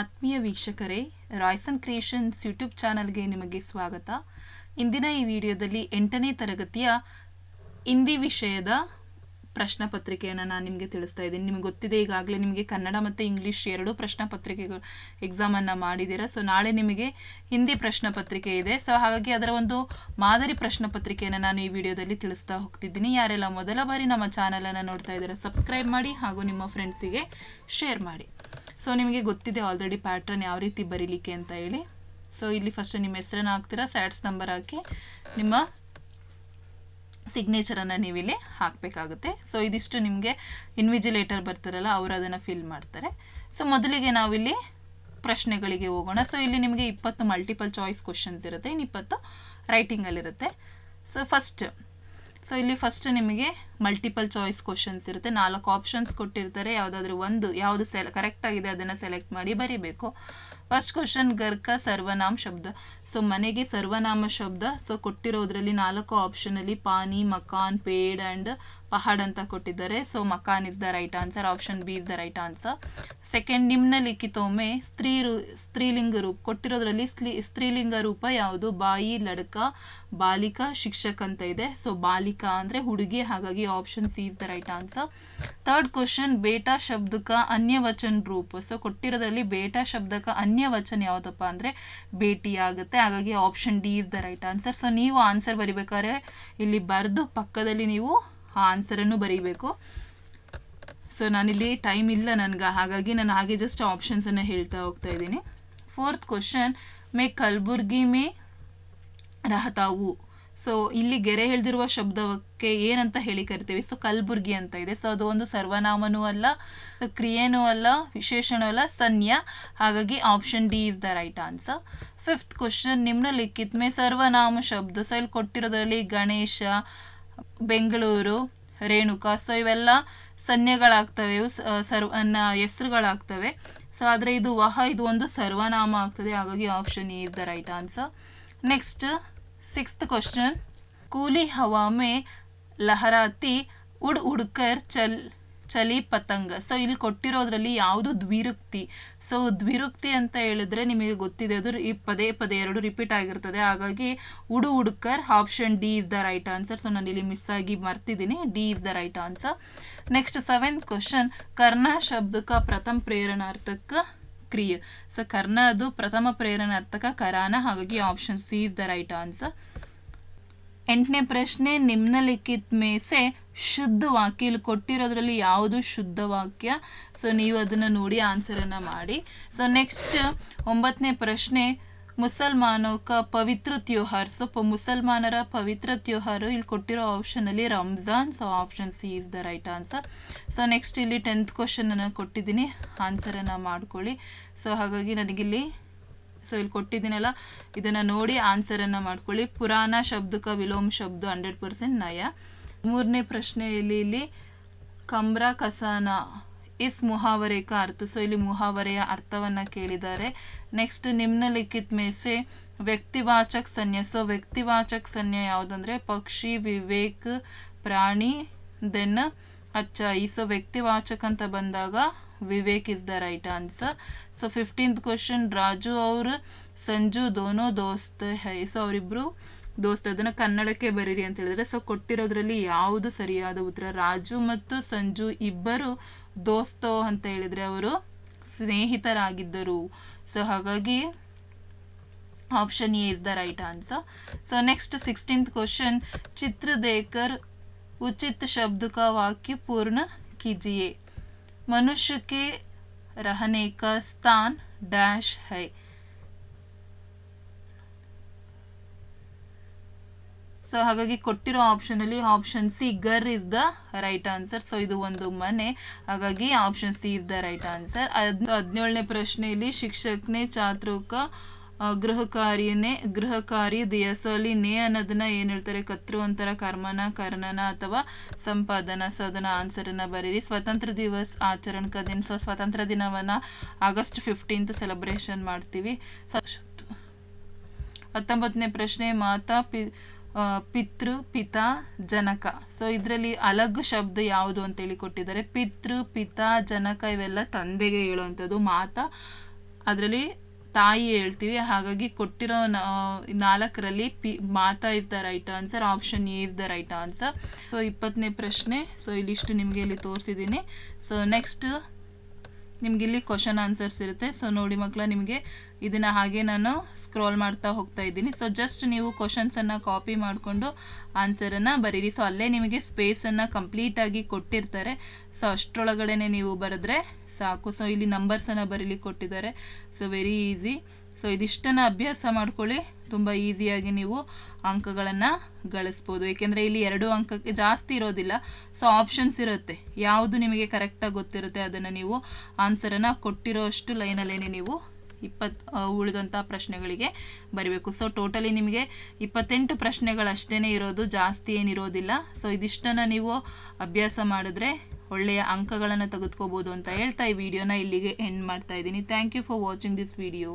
ಆತ್ಮೀಯ ವೀಕ್ಷಕರೇ Royson creations YouTube ಚಾನಲ್ಗೆ ನಿಮಗೆ ಸ್ವಾಗತ ಇಂದಿನ ಈ ವಿಡಿಯೋದಲ್ಲಿ ಎಂಟನೇ ತರಗತಿಯ ಹಿಂದಿ ವಿಷಯದ ಪ್ರಶ್ನೆ ಪತ್ರಿಕೆಯನ್ನು ನಾನು ನಿಮಗೆ ತಿಳಿಸ್ತಾ ಇದ್ದೀನಿ ನಿಮಗೆ ಗೊತ್ತಿದೆ ಈಗಾಗಲೇ ನಿಮಗೆ ಕನ್ನಡ ಮತ್ತು ಇಂಗ್ಲೀಷ್ ಎರಡೂ ಪ್ರಶ್ನೆ ಪತ್ರಿಕೆಗಳು ಎಕ್ಸಾಮನ್ನು ಮಾಡಿದ್ದೀರಾ ಸೊ ನಾಳೆ ನಿಮಗೆ ಹಿಂದಿ ಪ್ರಶ್ನೆ ಪತ್ರಿಕೆ ಇದೆ ಸೊ ಹಾಗಾಗಿ ಅದರ ಒಂದು ಮಾದರಿ ಪ್ರಶ್ನೆ ಪತ್ರಿಕೆಯನ್ನು ನಾನು ಈ ವಿಡಿಯೋದಲ್ಲಿ ತಿಳಿಸ್ತಾ ಹೋಗ್ತಿದ್ದೀನಿ ಯಾರೆಲ್ಲ ಮೊದಲ ಬಾರಿ ನಮ್ಮ ಚಾನಲನ್ನು ನೋಡ್ತಾ ಇದ್ದೀರಾ ಸಬ್ಸ್ಕ್ರೈಬ್ ಮಾಡಿ ಹಾಗೂ ನಿಮ್ಮ ಫ್ರೆಂಡ್ಸಿಗೆ ಶೇರ್ ಮಾಡಿ ಸೊ ನಿಮಗೆ ಗೊತ್ತಿದೆ ಆಲ್ರೆಡಿ ಪ್ಯಾಟ್ರನ್ ಯಾವ ರೀತಿ ಬರೀಲಿಕ್ಕೆ ಅಂತ ಹೇಳಿ ಸೊ ಇಲ್ಲಿ ಫಸ್ಟ್ ನಿಮ್ಮ ಹೆಸರನ್ನು ಹಾಕ್ತೀರಾ ಸ್ಯಾಟ್ಸ್ ನಂಬರ್ ಹಾಕಿ ನಿಮ್ಮ ಸಿಗ್ನೇಚರನ್ನು ನೀವಿಲ್ಲಿ ಹಾಕಬೇಕಾಗುತ್ತೆ ಸೊ ಇದಿಷ್ಟು ನಿಮಗೆ ಇನ್ವಿಜಿಲೇಟರ್ ಬರ್ತಾರಲ್ಲ ಅವರು ಅದನ್ನು ಫಿಲ್ ಮಾಡ್ತಾರೆ ಸೊ ಮೊದಲಿಗೆ ನಾವಿಲ್ಲಿ ಪ್ರಶ್ನೆಗಳಿಗೆ ಹೋಗೋಣ ಸೊ ಇಲ್ಲಿ ನಿಮಗೆ ಇಪ್ಪತ್ತು ಮಲ್ಟಿಪಲ್ ಚಾಯ್ಸ್ ಕ್ವಶನ್ಸ್ ಇರುತ್ತೆ ಇನ್ನು ಇಪ್ಪತ್ತು ರೈಟಿಂಗಲ್ಲಿರುತ್ತೆ ಸೊ ಫಸ್ಟ್ ಸೊ ಇಲ್ಲಿ ಫಸ್ಟ್ ನಿಮಗೆ ಮಲ್ಟಿಪಲ್ ಚಾಯ್ಸ್ ಕ್ವಶನ್ಸ್ ಇರುತ್ತೆ ನಾಲ್ಕು ಆಪ್ಷನ್ಸ್ ಕೊಟ್ಟಿರ್ತಾರೆ ಯಾವುದಾದ್ರೂ ಒಂದು ಯಾವುದು ಸೆಲ್ ಆಗಿದೆ ಅದನ್ನು ಸೆಲೆಕ್ಟ್ ಮಾಡಿ ಬರೀಬೇಕು ಫಸ್ಟ್ ಕ್ವಶನ್ ಗರ್ಕ ಸರ್ವನಾಮ ಶಬ್ದ ಸೊ ಮನೆಗೆ ಸರ್ವನಾಮ ಶಬ್ದ ಸೊ ಕೊಟ್ಟಿರೋದ್ರಲ್ಲಿ ನಾಲ್ಕು ಆಪ್ಷನ್ ಅಲ್ಲಿ ಪಾನಿ ಮಕಾನ್ ಪೇಡ್ ಆ್ಯಂಡ್ ಪಹಾಡ್ ಅಂತ ಕೊಟ್ಟಿದ್ದಾರೆ ಸೊ ಮಕಾನ್ is the right answer option B is the right answer second ನಿಮ್ನಲಿಖಿತೋಮೆ ಒಮ್ಮೆ ಸ್ತ್ರೀ ರೂ ಸ್ತ್ರೀಲಿಂಗ ರೂಪ ಕೊಟ್ಟಿರೋದ್ರಲ್ಲಿ ಸ್ತ್ರೀ ಸ್ತ್ರೀಲಿಂಗ ರೂಪ ಯಾವುದು ಬಾಯಿ ಲಡ್ಕ ಬಾಲಿಕಾ ಶಿಕ್ಷಕ ಅಂತ ಇದೆ ಸೊ ಬಾಲಿಕಾ ಅಂದರೆ ಹುಡುಗಿ ಹಾಗಾಗಿ option C is the right answer third question ಬೇಟಾ ಶಬ್ದಕ ಅನ್ಯವಚನ ರೂಪ ಸೊ ಕೊಟ್ಟಿರೋದ್ರಲ್ಲಿ ಬೇಟಾ ಶಬ್ದಕ ಅನ್ಯವಚನ ಯಾವುದಪ್ಪ ಅಂದರೆ ಭೇಟಿ ಆಗುತ್ತೆ ಹಾಗಾಗಿ option D is the right answer so ನೀವು ಆನ್ಸರ್ ಬರಿಬೇಕಾದ್ರೆ ಇಲ್ಲಿ ಬರೆದು ಪಕ್ಕದಲ್ಲಿ ನೀವು ಆ ಆನ್ಸರನ್ನು ಬರೀಬೇಕು ಸೊ ನಾನಿಲ್ಲಿ ಟೈಮ್ ಇಲ್ಲ ನನಗೆ ಹಾಗಾಗಿ ನಾನು ಹಾಗೆ ಜಸ್ಟ್ ಆಪ್ಷನ್ಸನ್ನು ಹೇಳ್ತಾ ಹೋಗ್ತಾ ಇದ್ದೀನಿ ಫೋರ್ತ್ ಕ್ವಶನ್ ಮೇ ಕಲ್ಬುರ್ಗಿ ಮೇ ರಹತಾವು ಸೊ ಇಲ್ಲಿ ಗೆರೆ ಹೇಳ್ದಿರುವ ಶಬ್ದಕ್ಕೆ ಏನಂತ ಹೇಳಿ ಕರಿತೀವಿ ಸೊ ಕಲ್ಬುರ್ಗಿ ಅಂತ ಇದೆ ಸೊ ಅದು ಒಂದು ಸರ್ವನಾಮನೂ ಅಲ್ಲ ಕ್ರಿಯೆನೂ ಅಲ್ಲ ವಿಶೇಷನೂ ಅಲ್ಲ ಸನ್ಯ ಹಾಗಾಗಿ option D is the right answer fifth question ನಿಮ್ನ ಮೇ ಸರ್ವನಾಮ ಶಬ್ದ ಸೊ ಇಲ್ಲಿ ಕೊಟ್ಟಿರೋದ್ರಲ್ಲಿ ಗಣೇಶ ಬೆಂಗಳೂರು ರೇಣುಕಾ ಸೊ ಇವೆಲ್ಲ ಸನ್ಯಗಳಾಗ್ತವೆ ಸರ್ವ ಹೆಸರುಗಳಾಗ್ತವೆ ಸೊ ಆದರೆ ಇದು ವಹ ಇದು ಒಂದು ಸರ್ವನಾಮ ಆಗ್ತದೆ ಹಾಗಾಗಿ option is the right answer next sixth question ಕೂಲಿ ಹವಾಮೆ ಲಹರಾತಿ ಉಡ್ ಉಡ್ಕರ್ ಚಲ್ ಚಲಿ ಪತಂಗ ಸೊ ಇಲ್ಲಿ ಕೊಟ್ಟಿರೋದ್ರಲ್ಲಿ ಯಾವುದು ದ್ವಿರುಕ್ತಿ ಸೊ ದ್ವಿರುಕ್ತಿ ಅಂತ ಹೇಳಿದ್ರೆ ನಿಮಗೆ ಗೊತ್ತಿದೆ ಅದು ಈ ಪದೇ ಪದೇ ಎರಡು ರಿಪೀಟ್ ಆಗಿರ್ತದೆ ಹಾಗಾಗಿ ಉಡು ಹುಡುಕರ್ option D is the right answer so ನಾನು ಇಲ್ಲಿ ಮಿಸ್ ಆಗಿ ಮರ್ತಿದ್ದೀನಿ D is the right answer next seventh question ಕರ್ಣ ಶಬ್ದಕ ಪ್ರಥಮ ಪ್ರೇರಣಾರ್ಥಕ ಕ್ರಿಯೆ ಸೊ ಕರ್ಣ ಅದು ಪ್ರಥಮ ಪ್ರೇರಣಾರ್ಥಕ ಕರಾನ ಹಾಗಾಗಿ option C is the right answer ಎಂಟನೇ ಪ್ರಶ್ನೆ ಲಿಖಿತ ಮೇಸೆ ಶುದ್ಧ ವಾಕ್ಯ ಇಲ್ಲಿ ಕೊಟ್ಟಿರೋದ್ರಲ್ಲಿ ಯಾವುದು ಶುದ್ಧ ವಾಕ್ಯ ಸೊ ನೀವು ಅದನ್ನು ನೋಡಿ ಆನ್ಸರನ್ನು ಮಾಡಿ ಸೊ ನೆಕ್ಸ್ಟ್ ಒಂಬತ್ತನೇ ಪ್ರಶ್ನೆ ಮುಸಲ್ಮಾನೋಕ ಪವಿತ್ರ ತ್ಯೋಹಾರ್ ಸೊ ಮುಸಲ್ಮಾನರ ಪವಿತ್ರ ತ್ಯೋಹಾರು ಇಲ್ಲಿ ಕೊಟ್ಟಿರೋ ಆಪ್ಷನಲ್ಲಿ Ramzan so option C is the right answer so next ಇಲ್ಲಿ ಟೆಂತ್ ಕ್ವಶನನ್ನು ಕೊಟ್ಟಿದ್ದೀನಿ ಆನ್ಸರನ್ನು ಮಾಡ್ಕೊಳ್ಳಿ ಸೊ ಹಾಗಾಗಿ ನನಗಿಲ್ಲಿ ಸೊ ಇಲ್ಲಿ ಕೊಟ್ಟಿದ್ದೀನಲ್ಲ ಇದನ್ನು ನೋಡಿ ಆನ್ಸರನ್ನು ಮಾಡ್ಕೊಳ್ಳಿ ಪುರಾಣ ಶಬ್ದಕ ವಿಲೋಮ ಶಬ್ದ ಹಂಡ್ರೆಡ್ ಪರ್ಸೆಂಟ್ ನಯ ಮೂರನೇ ಪ್ರಶ್ನೆಯಲ್ಲಿ ಇಲ್ಲಿ ಕಮ್ರ ಕಸಾನ ಇಸ್ ಮುಹಾವರೇಕ ಅರ್ಥ ಸೊ ಇಲ್ಲಿ ಮುಹಾವರೆಯ ಅರ್ಥವನ್ನು ಕೇಳಿದ್ದಾರೆ ನೆಕ್ಸ್ಟ್ ನಿಮ್ನಲಿಖಿತ್ ಮೇಸೆ ವ್ಯಕ್ತಿವಾಚಕ್ ಸನ್ಯ ಸೊ ವ್ಯಕ್ತಿವಾಚಕ್ ಸನ್ಯ ಯಾವುದಂದ್ರೆ ಪಕ್ಷಿ ವಿವೇಕ್ ಪ್ರಾಣಿ ದೆನ್ ಅಚ್ಚ ಈ ಸೊ ವ್ಯಕ್ತಿವಾಚಕ್ ಅಂತ ಬಂದಾಗ Vivek is the right answer so fifteenth question Raju ಅವರು ಸಂಜು ದೋನೋ ದೋಸ್ತ್ ಹೈ ಸೊ ಅವರಿಬ್ರು ದೋಸ್ತ್ ಅದನ್ನು ಕನ್ನಡಕ್ಕೆ ಬರೀರಿ ಅಂತ ಹೇಳಿದ್ರೆ ಸೊ ಕೊಟ್ಟಿರೋದ್ರಲ್ಲಿ ಯಾವುದು ಸರಿಯಾದ ಉತ್ತರ ರಾಜು ಮತ್ತು ಸಂಜು ಇಬ್ಬರು ದೋಸ್ತೋ ಅಂತ ಹೇಳಿದ್ರೆ ಅವರು ಸ್ನೇಹಿತರಾಗಿದ್ದರು ಸೊ ಹಾಗಾಗಿ option A is the right answer so next sixteenth question ಚಿತ್ರದೇಕರ್ ಉಚಿತ್ ಶಬ್ದ ವಾಕ್ಯ ಪೂರ್ಣ ಕಿಜಿಯೇ मनुष्य के रहने का स्थान डैश है ಸೊ ಹಾಗಾಗಿ ಕೊಟ್ಟಿರೋ ಆಪ್ಷನಲ್ಲಿ ಆಪ್ಷನ್ ಸಿ ಗರ್ is the right answer so ಇದು ಒಂದು ಮನೆ ಹಾಗಾಗಿ option C is the right answer ಹದಿನೇಳನೇ ಪ್ರಶ್ನೆಯಲ್ಲಿ ಶಿಕ್ಷಕನೇ ಚಾತೃಕ ಗೃಹಕಾರ್ಯನೇ ಗೃಹಕಾರಿ ನೇ ಅನ್ನೋದನ್ನ ಏನ್ ಹೇಳ್ತಾರೆ ಕತ್ರು ಕರ್ಮನ ಕರ್ಣನ ಅಥವಾ ಸಂಪಾದನ ಸೊ ಅದನ್ನ ಅನ್ನ ಬರೀರಿ ಸ್ವಾತಂತ್ರ್ಯ ದಿವಸ್ ಆಚರಣಕ ದಿನ ಸೊ ಸ್ವಾತಂತ್ರ್ಯ ದಿನವನ್ನ ಆಗಸ್ಟ್ ಫಿಫ್ಟೀನ್ತ್ ಸೆಲೆಬ್ರೇಷನ್ ಮಾಡ್ತೀವಿ ಹತ್ತೊಂಬತ್ತನೇ ಪ್ರಶ್ನೆ ಮಾತಾ ಪಿ ಪಿತೃ ಪಿತಾ ಜನಕ ಸೊ ಇದರಲ್ಲಿ ಅಲಗ್ ಶಬ್ದ ಯಾವುದು ಅಂತ ಹೇಳಿ ಕೊಟ್ಟಿದ್ದಾರೆ ಪಿತೃ ಪಿತಾ ಜನಕ ಇವೆಲ್ಲ ತಂದೆಗೆ ಹೇಳುವಂಥದ್ದು ಮಾತಾ ಅದರಲ್ಲಿ ತಾಯಿ ಹೇಳ್ತೀವಿ ಹಾಗಾಗಿ ಕೊಟ್ಟಿರೋ ನಾಲ್ಕರಲ್ಲಿ ಪಿ ಮಾತಾ is the right answer option A is the right answer so ಇಪ್ಪತ್ತನೇ ಪ್ರಶ್ನೆ ಸೊ ಇಲ್ಲಿಷ್ಟು ನಿಮಗೆ ಇಲ್ಲಿ ತೋರಿಸಿದ್ದೀನಿ ಸೊ ನೆಕ್ಸ್ಟ್ ನಿಮ್ಗೆ ಇಲ್ಲಿ ಕ್ವಶನ್ ಆನ್ಸರ್ಸ್ ಇರುತ್ತೆ ಸೊ ನೋಡಿ ಮಕ್ಕಳ ನಿಮಗೆ ಇದನ್ನು ಹಾಗೆ ನಾನು ಸ್ಕ್ರೋಲ್ ಮಾಡ್ತಾ ಹೋಗ್ತಾ ಇದ್ದೀನಿ ಸೊ ಜಸ್ಟ್ ನೀವು ಕ್ವಶನ್ಸನ್ನು ಕಾಪಿ ಮಾಡಿಕೊಂಡು ಆನ್ಸರನ್ನು ಬರೀರಿ ಸೊ ಅಲ್ಲೇ ನಿಮಗೆ ಸ್ಪೇಸನ್ನು ಕಂಪ್ಲೀಟಾಗಿ ಕೊಟ್ಟಿರ್ತಾರೆ ಸೊ ಅಷ್ಟರೊಳಗಡೆ ನೀವು ಬರೆದ್ರೆ ಸಾಕು ಸೊ ಇಲ್ಲಿ ನಂಬರ್ಸನ್ನು ಬರೀಲಿಕ್ಕೆ ಕೊಟ್ಟಿದ್ದಾರೆ ಸೊ ವೆರಿ ಈಸಿ ಸೊ ಇದಿಷ್ಟನ್ನು ಅಭ್ಯಾಸ ಮಾಡ್ಕೊಳ್ಳಿ ತುಂಬ ಈಸಿಯಾಗಿ ನೀವು ಅಂಕಗಳನ್ನು ಗಳಿಸ್ಬೋದು ಏಕೆಂದರೆ ಇಲ್ಲಿ ಎರಡು ಅಂಕಕ್ಕೆ ಜಾಸ್ತಿ ಇರೋದಿಲ್ಲ ಸೊ ಆಪ್ಷನ್ಸ್ ಇರುತ್ತೆ ಯಾವುದು ನಿಮಗೆ ಕರೆಕ್ಟಾಗಿ ಗೊತ್ತಿರುತ್ತೆ ಅದನ್ನು ನೀವು ಆನ್ಸರನ್ನು ಕೊಟ್ಟಿರೋ ಅಷ್ಟು ಲೈನಲ್ಲೇ ನೀವು ಇಪ್ಪತ್ತು ಉಳಿದಂಥ ಪ್ರಶ್ನೆಗಳಿಗೆ ಬರೀಬೇಕು ಸೊ ಟೋಟಲಿ ನಿಮಗೆ ಇಪ್ಪತ್ತೆಂಟು ಪ್ರಶ್ನೆಗಳಷ್ಟೇ ಇರೋದು ಜಾಸ್ತಿ ಏನಿರೋದಿಲ್ಲ ಸೊ ಇದಿಷ್ಟನ್ನು ನೀವು ಅಭ್ಯಾಸ ಮಾಡಿದ್ರೆ ಒಳ್ಳೆಯ ಅಂಕಗಳನ್ನು ತೆಗೆದುಕೋಬೋದು ಅಂತ ಹೇಳ್ತಾ ಈ ವಿಡಿಯೋನ ಇಲ್ಲಿಗೆ ಎಂಡ್ ಮಾಡ್ತಾ ಇದ್ದೀನಿ thank you for watching this video